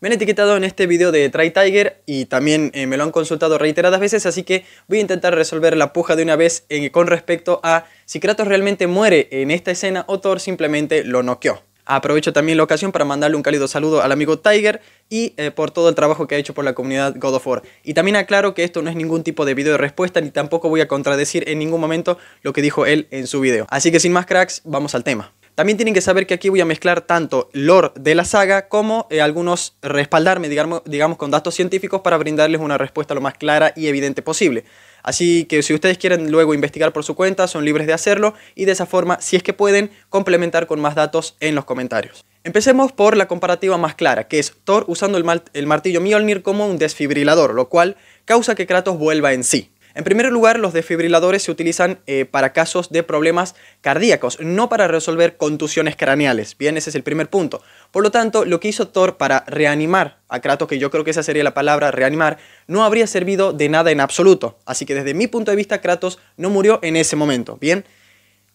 Me han etiquetado en este video de Try Tiger y también eh, me lo han consultado reiteradas veces, así que voy a intentar resolver la puja de una vez eh, con respecto a si Kratos realmente muere en esta escena o Thor simplemente lo noqueó. Aprovecho también la ocasión para mandarle un cálido saludo al amigo Tiger y eh, por todo el trabajo que ha hecho por la comunidad God of War. Y también aclaro que esto no es ningún tipo de video de respuesta ni tampoco voy a contradecir en ningún momento lo que dijo él en su video. Así que sin más cracks, vamos al tema. También tienen que saber que aquí voy a mezclar tanto lore de la saga como eh, algunos respaldarme, digamos, digamos, con datos científicos para brindarles una respuesta lo más clara y evidente posible. Así que si ustedes quieren luego investigar por su cuenta, son libres de hacerlo y de esa forma, si es que pueden, complementar con más datos en los comentarios. Empecemos por la comparativa más clara, que es Thor usando el, el martillo Mjolnir como un desfibrilador, lo cual causa que Kratos vuelva en sí. En primer lugar, los desfibriladores se utilizan eh, para casos de problemas cardíacos, no para resolver contusiones craneales. Bien, ese es el primer punto. Por lo tanto, lo que hizo Thor para reanimar a Kratos, que yo creo que esa sería la palabra, reanimar, no habría servido de nada en absoluto. Así que desde mi punto de vista, Kratos no murió en ese momento. Bien.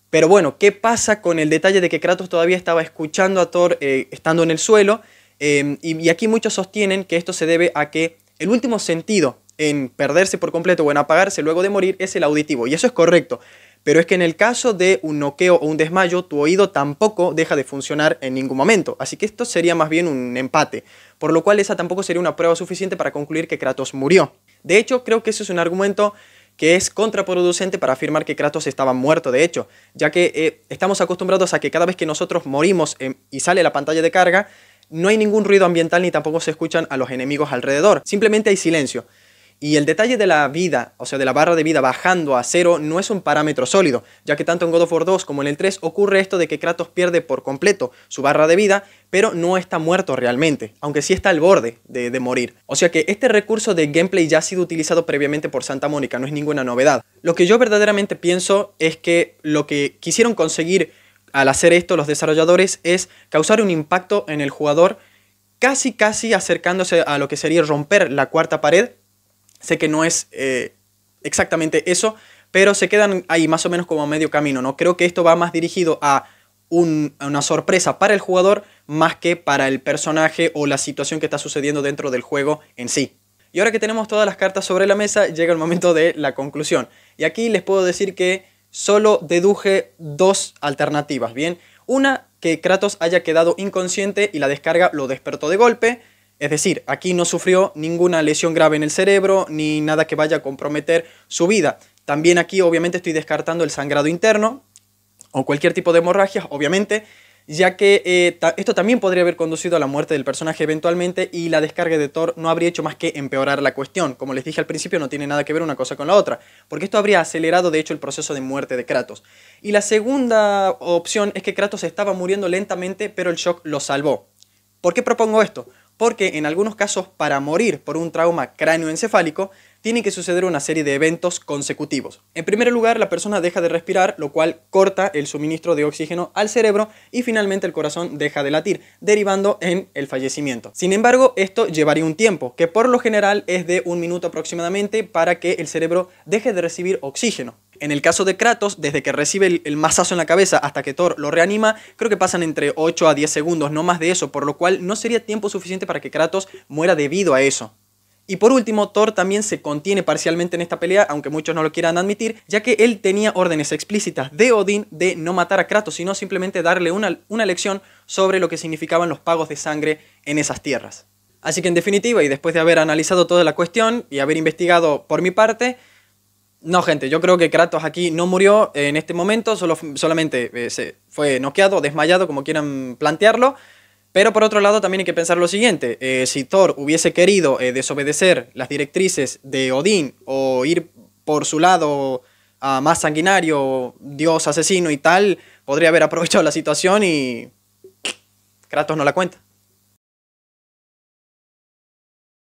Pero bueno, ¿qué pasa con el detalle de que Kratos todavía estaba escuchando a Thor eh, estando en el suelo? Eh, y aquí muchos sostienen que esto se debe a que el último sentido en perderse por completo o en apagarse luego de morir es el auditivo, y eso es correcto. Pero es que en el caso de un noqueo o un desmayo, tu oído tampoco deja de funcionar en ningún momento. Así que esto sería más bien un empate, por lo cual esa tampoco sería una prueba suficiente para concluir que Kratos murió. De hecho, creo que eso es un argumento que es contraproducente para afirmar que Kratos estaba muerto, de hecho, ya que eh, estamos acostumbrados a que cada vez que nosotros morimos em, y sale la pantalla de carga, no hay ningún ruido ambiental ni tampoco se escuchan a los enemigos alrededor, simplemente hay silencio. Y el detalle de la vida, o sea, de la barra de vida bajando a cero, no es un parámetro sólido, ya que tanto en God of War 2 como en el 3 ocurre esto de que Kratos pierde por completo su barra de vida, pero no está muerto realmente, aunque sí está al borde de, morir. O sea que este recurso de gameplay ya ha sido utilizado previamente por Santa Mónica, no es ninguna novedad. Lo que yo verdaderamente pienso es que lo que quisieron conseguir al hacer esto los desarrolladores es causar un impacto en el jugador casi casi acercándose a lo que sería romper la cuarta pared Sé que no es eh, exactamente eso, pero se quedan ahí más o menos como a medio camino, ¿no? Creo que esto va más dirigido a, a una sorpresa para el jugador más que para el personaje o la situación que está sucediendo dentro del juego en sí. Y ahora que tenemos todas las cartas sobre la mesa, llega el momento de la conclusión. Y aquí les puedo decir que solo deduje dos alternativas, ¿bien? Una, que Kratos haya quedado inconsciente y la descarga lo despertó de golpe. Es decir, aquí no sufrió ninguna lesión grave en el cerebro ni nada que vaya a comprometer su vida. También aquí obviamente estoy descartando el sangrado interno o cualquier tipo de hemorragias, obviamente, ya que eh, esto también podría haber conducido a la muerte del personaje eventualmente y la descarga de Thor no habría hecho más que empeorar la cuestión. Como les dije al principio, no tiene nada que ver una cosa con la otra, porque esto habría acelerado de hecho el proceso de muerte de Kratos. Y la segunda opción es que Kratos estaba muriendo lentamente, pero el shock lo salvó. ¿Por qué propongo esto? porque en algunos casos para morir por un trauma cráneoencefálico tiene que suceder una serie de eventos consecutivos. En primer lugar, la persona deja de respirar, lo cual corta el suministro de oxígeno al cerebro y finalmente el corazón deja de latir, derivando en el fallecimiento. Sin embargo, esto llevaría un tiempo, que por lo general es de un minuto aproximadamente para que el cerebro deje de recibir oxígeno. En el caso de Kratos, desde que recibe el, mazazo en la cabeza hasta que Thor lo reanima, creo que pasan entre 8 a 10 segundos, no más de eso, por lo cual no sería tiempo suficiente para que Kratos muera debido a eso. Y por último, Thor también se contiene parcialmente en esta pelea, aunque muchos no lo quieran admitir, ya que él tenía órdenes explícitas de Odín de no matar a Kratos, sino simplemente darle una lección sobre lo que significaban los pagos de sangre en esas tierras. Así que en definitiva, y después de haber analizado toda la cuestión y haber investigado por mi parte, no, gente, yo creo que Kratos aquí no murió eh, en este momento, solo, solamente eh, se fue noqueado, desmayado, como quieran plantearlo. Pero por otro lado también hay que pensar lo siguiente, eh, si Thor hubiese querido desobedecer las directrices de Odín o ir por su lado a más sanguinario, dios asesino y tal, podría haber aprovechado la situación y Kratos no la cuenta.